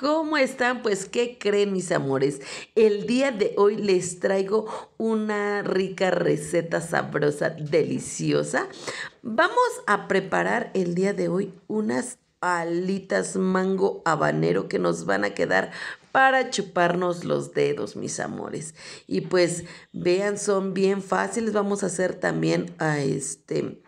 ¿Cómo están? Pues, ¿qué creen mis amores? El día de hoy les traigo una rica receta sabrosa, deliciosa. Vamos a preparar el día de hoy unas alitas mango habanero que nos van a quedar para chuparnos los dedos, mis amores. Y pues vean, son bien fáciles. Vamos a hacer también a este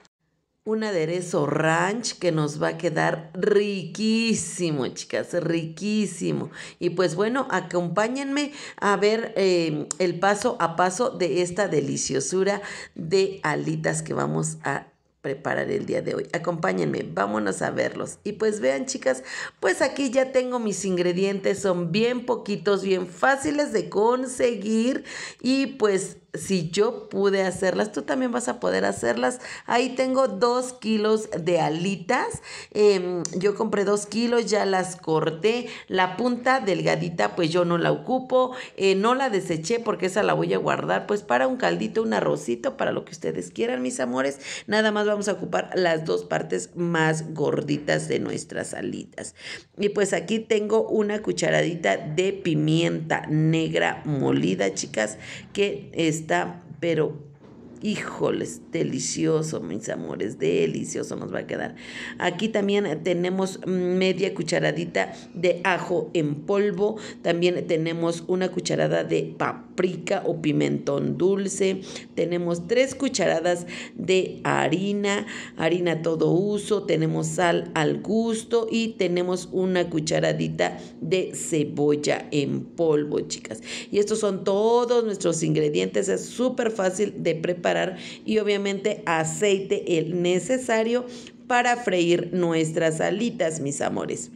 un aderezo ranch que nos va a quedar riquísimo, chicas, riquísimo. Y pues bueno, acompáñenme a ver em, el paso a paso de esta deliciosura de alitas que vamos a preparar el día de hoy. Acompáñenme, vámonos a verlos. Y pues vean chicas, pues aquí ya tengo mis ingredientes, son bien poquitos, bien fáciles de conseguir y pues si yo pude hacerlas, tú también vas a poder hacerlas. Ahí tengo dos kilos de alitas. Em, yo compré dos kilos, ya las corté. La punta delgadita, pues yo no la ocupo. Eh, no la deseché porque esa la voy a guardar, pues para un caldito, un arrocito, para lo que ustedes quieran, mis amores. Nada más vamos a ocupar las dos partes más gorditas de nuestras alitas. Y pues aquí tengo una cucharadita de pimienta negra molida, chicas, que es este, pero Híjoles, delicioso, mis amores, delicioso nos va a quedar. Aquí también eh, tenemos media cucharadita de ajo en polvo. También tenemos una cucharada de paprika o pimentón dulce. Tenemos tres cucharadas de harina, harina todo uso. Tenemos sal al gusto y tenemos una cucharadita de cebolla en polvo, chicas. Y estos son todos nuestros ingredientes. Es súper fácil de preparar y obviamente aceite el necesario para freír nuestras alitas, mis amores.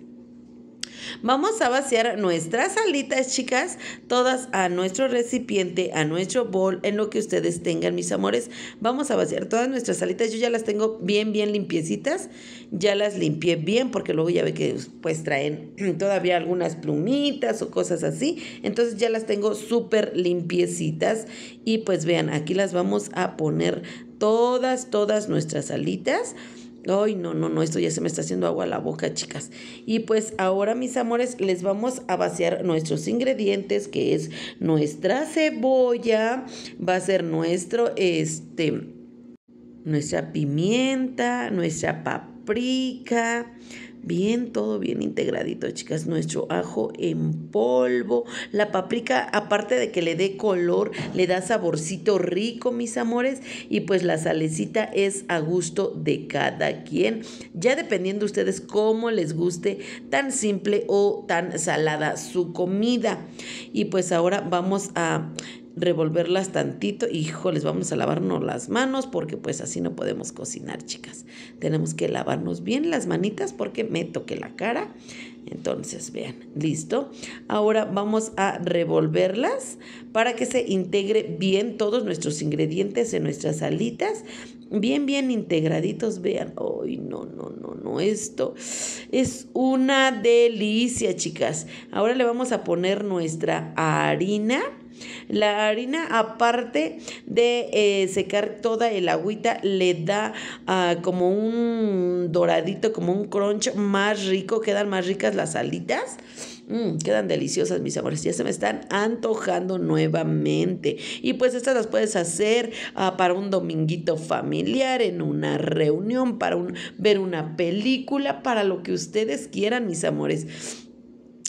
Vamos a vaciar nuestras alitas, chicas, todas a nuestro recipiente, a nuestro bol, en lo que ustedes tengan, mis amores. Vamos a vaciar todas nuestras alitas. Yo ya las tengo bien, bien limpiecitas. Ya las limpié bien porque luego ya ve que pues traen todavía algunas plumitas o cosas así. Entonces ya las tengo súper limpiecitas. Y pues vean, aquí las vamos a poner todas, todas nuestras alitas. Ay, no, no, no, esto ya se me está haciendo agua a la boca, chicas. Y pues ahora, mis amores, les vamos a vaciar nuestros ingredientes, que es nuestra cebolla, va a ser nuestro, este, nuestra pimienta, nuestra paprika, Bien, todo bien integradito, chicas. Nuestro ajo en polvo. La paprika, aparte de que le dé color, le da saborcito rico, mis amores. Y pues la salecita es a gusto de cada quien. Ya dependiendo ustedes cómo les guste, tan simple o tan salada su comida. Y pues ahora vamos a revolverlas tantito. Híjoles, vamos a lavarnos las manos porque pues así no podemos cocinar, chicas. Tenemos que lavarnos bien las manitas porque me toqué la cara. Entonces, vean, listo. Ahora vamos a revolverlas para que se integre bien todos nuestros ingredientes en nuestras alitas bien, bien integraditos, vean, ay, no, no, no, no, esto es una delicia, chicas. Ahora le vamos a poner nuestra harina la harina, aparte de eh, secar toda el agüita, le da ah, como un doradito, como un crunch más rico, quedan más ricas las alitas. Mm, quedan deliciosas, mis amores. Ya se me están antojando nuevamente. Y pues estas las puedes hacer ah, para un dominguito familiar, en una reunión, para ver una película, para lo que ustedes quieran, mis amores.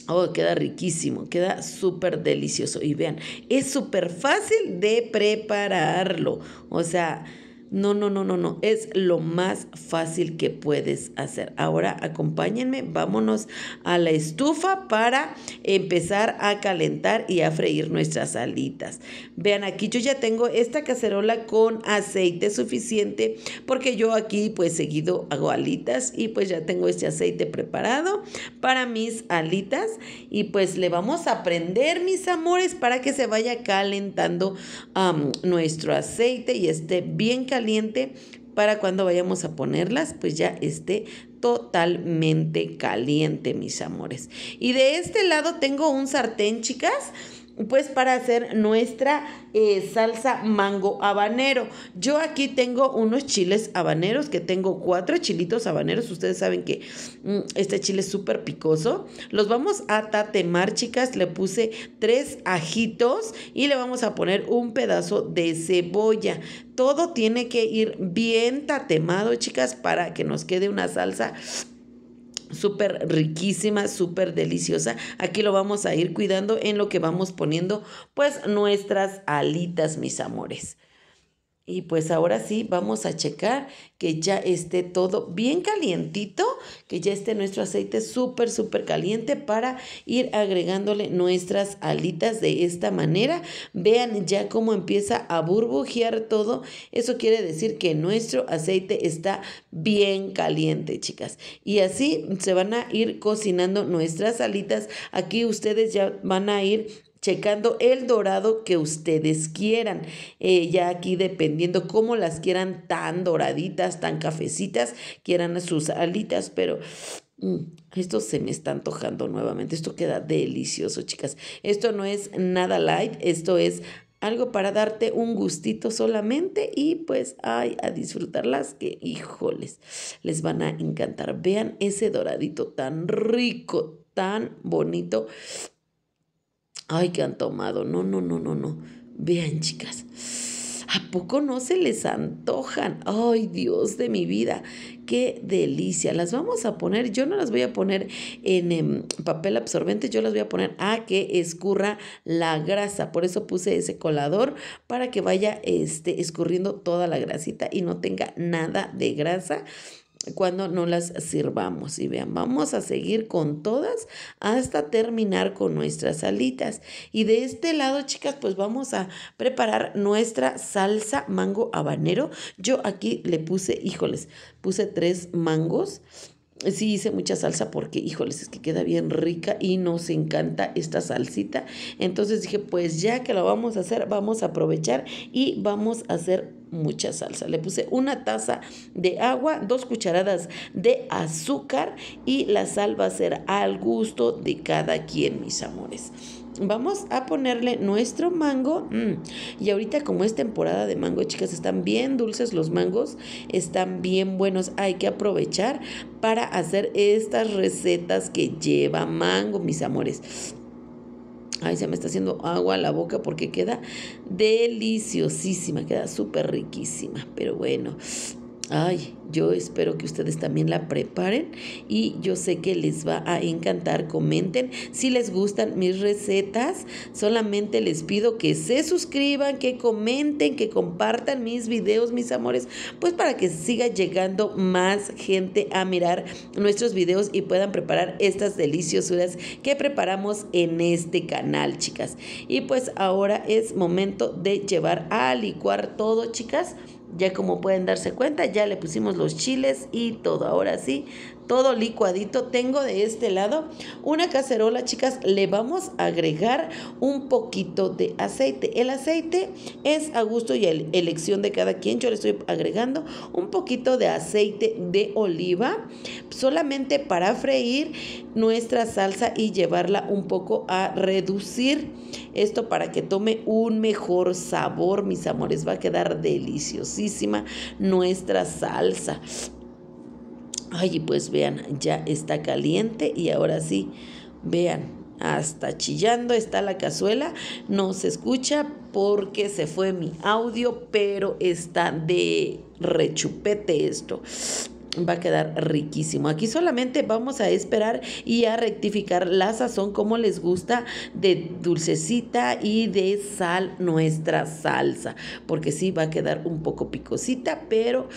Oh, queda riquísimo, queda súper delicioso. Y vean, es súper fácil de prepararlo. O sea, no, no, no, no, no. Es lo más fácil que puedes hacer. Ahora acompáñenme, vámonos a la estufa para empezar a calentar y a freír nuestras alitas. Vean, aquí yo ya tengo esta cacerola con aceite suficiente porque yo aquí pues seguido hago alitas y pues ya tengo este aceite preparado para mis alitas y pues le vamos a prender mis amores para que se vaya calentando nuestro aceite y esté bien calentado para cuando vayamos a ponerlas, pues ya esté totalmente caliente, mis amores. Y de este lado tengo un sartén, chicas, pues para hacer nuestra eh, salsa mango habanero. Yo aquí tengo unos chiles habaneros, que tengo cuatro chilitos habaneros. Ustedes saben que mm, este chile es súper picoso. Los vamos a tatemar, chicas. Le puse tres ajitos y le vamos a poner un pedazo de cebolla. Todo tiene que ir bien tatemado, chicas, para que nos quede una salsa súper riquísima, súper deliciosa. Aquí lo vamos a ir cuidando en lo que vamos poniendo pues nuestras alitas, mis amores. Y pues ahora sí vamos a checar que ya esté todo bien calientito, que ya esté nuestro aceite súper, súper caliente para ir agregándole nuestras alitas de esta manera. Vean ya cómo empieza a burbujear todo. Eso quiere decir que nuestro aceite está bien caliente, chicas. Y así se van a ir cocinando nuestras alitas. Aquí ustedes ya van a ir checando el dorado que ustedes quieran. Eh, ya aquí dependiendo cómo las quieran, tan doraditas, tan cafecitas, quieran sus alitas, pero mm, esto se me está antojando nuevamente. Esto queda delicioso, chicas. Esto no es nada light, esto es algo para darte un gustito solamente y pues ay, a disfrutarlas que híjoles, les van a encantar. Vean ese doradito tan rico, tan bonito ay, que han tomado. No, no, no, no, no. Vean, chicas. ¿A poco no se les antojan? Ay, Dios de mi vida, qué delicia. Las vamos a poner, yo no las voy a poner en, em, papel absorbente, yo las voy a poner a que escurra la grasa. Por eso puse ese colador para que vaya este, escurriendo toda la grasita y no tenga nada de grasa cuando no las sirvamos. Y vean, vamos a seguir con todas hasta terminar con nuestras salitas. Y de este lado, chicas, pues vamos a preparar nuestra salsa mango habanero. Yo aquí le puse, híjoles, puse tres mangos Sí hice mucha salsa porque, híjoles, es que queda bien rica y nos encanta esta salsita. Entonces dije, pues ya que lo vamos a hacer, vamos a aprovechar y vamos a hacer mucha salsa. Le puse una taza de agua, dos cucharadas de azúcar y la sal va a ser al gusto de cada quien, mis amores. Vamos a ponerle nuestro mango. Mm, y ahorita como es temporada de mango, chicas, están bien dulces los mangos, están bien buenos. Hay que aprovechar para hacer estas recetas que lleva mango, mis amores. Ay, se me está haciendo agua a la boca porque queda deliciosísima, queda súper riquísima. Pero bueno, Ay, yo espero que ustedes también la preparen y yo sé que les va a encantar. Comenten si les gustan mis recetas. Solamente les pido que se suscriban, que comenten, que compartan mis videos, mis amores, pues para que siga llegando más gente a mirar nuestros videos y puedan preparar estas deliciosuras que preparamos en este canal, chicas. Y pues ahora es momento de llevar a licuar todo, chicas ya como pueden darse cuenta, ya le pusimos los chiles y todo. Ahora sí, todo licuadito. Tengo de este lado una cacerola, chicas, le vamos a agregar un poquito de aceite. El aceite es a gusto y elección de cada quien. Yo le estoy agregando un poquito de aceite de oliva solamente para freír nuestra salsa y llevarla un poco a reducir. Esto para que tome un mejor sabor, mis amores. Va a quedar deliciosísima nuestra salsa. Ay, pues vean, ya está caliente y ahora sí, vean, hasta chillando está la cazuela, no se escucha porque se fue mi audio, pero está de rechupete esto. Va a quedar riquísimo. Aquí solamente vamos a esperar y a rectificar la sazón como les gusta de dulcecita y de sal nuestra salsa. Porque sí va a quedar un poco picosita, pero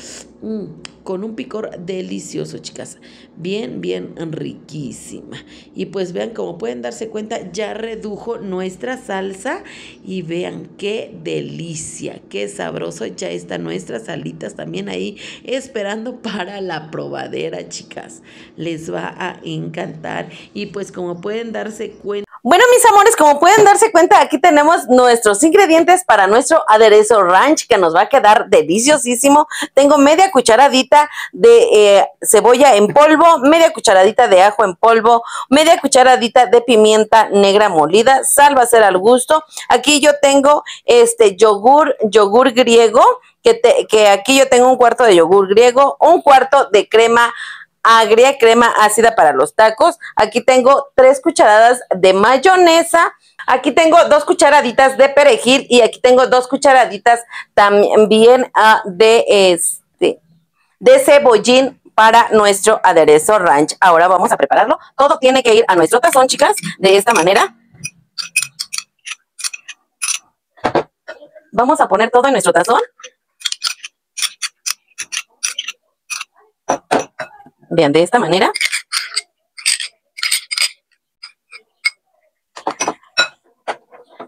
Mm, con un picor delicioso, chicas. Bien, bien riquísima. Y pues vean, como pueden darse cuenta, ya redujo nuestra salsa y vean qué delicia, qué sabroso. Ya están nuestras salitas también ahí esperando para la probadera, chicas. Les va a encantar. Y pues como pueden darse cuenta, bueno, mis amores, como pueden darse cuenta, aquí tenemos nuestros ingredientes para nuestro aderezo ranch que nos va a quedar deliciosísimo. Tengo media cucharadita de eh, cebolla en polvo, media cucharadita de ajo en polvo, media cucharadita de pimienta negra molida, sal va a ser al gusto. Aquí yo tengo este yogur, yogur griego, que, que aquí yo tengo un cuarto de yogur griego, un cuarto de crema agria, crema ácida para los tacos. Aquí tengo tres cucharadas de mayonesa. Aquí tengo dos cucharaditas de perejil y aquí tengo dos cucharaditas también ah, de este de cebollín para nuestro aderezo ranch. Ahora vamos a prepararlo. Todo tiene que ir a nuestro tazón, chicas, de esta manera. Vamos a poner todo en nuestro tazón Vean, de esta manera.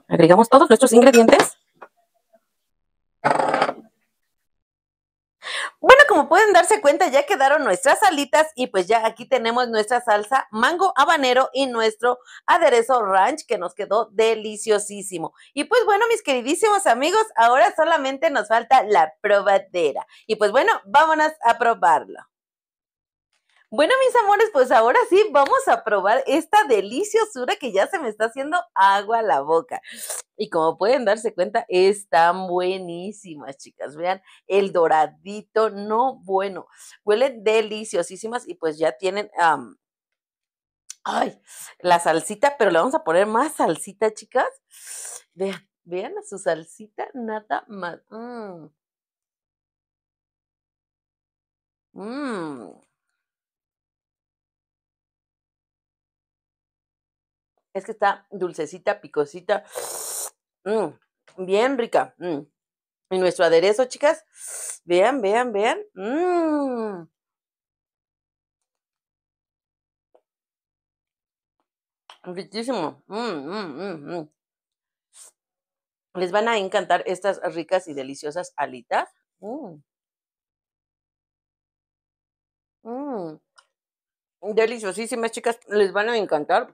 Agregamos todos nuestros ingredientes. Bueno, como pueden darse cuenta, ya quedaron nuestras salitas y pues ya aquí tenemos nuestra salsa mango habanero y nuestro aderezo ranch que nos quedó deliciosísimo. Y pues bueno, mis queridísimos amigos, ahora solamente nos falta la probadera. Y pues bueno, vámonos a probarlo. Bueno, mis amores, pues ahora sí vamos a probar esta deliciosura que ya se me está haciendo agua a la boca. Y como pueden darse cuenta, están buenísimas, chicas. Vean, el doradito, no bueno. Huelen deliciosísimas y pues ya tienen ay, la salsita, pero le vamos a poner más salsita, chicas. Vean, vean su salsita, nada más. Mmm. Mmm Es que está dulcecita, picosita. Mm, bien rica. Mm. Y nuestro aderezo, chicas. Vean, vean, vean. Mm. Riquísimo. Mm, les van a encantar estas ricas y deliciosas alitas. Deliciosísimas, chicas. Les van a encantar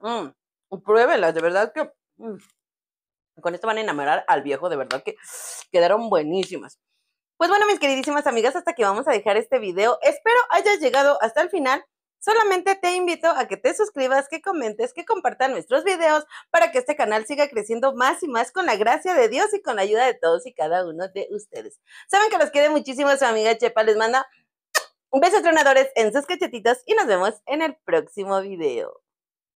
pruébenlas, de verdad que mm, con esto van a enamorar al viejo, de verdad que quedaron buenísimas. Pues bueno, mis queridísimas amigas, hasta aquí vamos a dejar este video. Espero hayas llegado hasta el final. Solamente te invito a que te suscribas, que comentes, que compartas nuestros videos para que este canal siga creciendo más y más con la gracia de Dios y con la ayuda de todos y cada uno de ustedes. Saben que los quiere muchísimo su amiga Chepa, les manda un beso tronadores en sus cachetitos y nos vemos en el próximo video.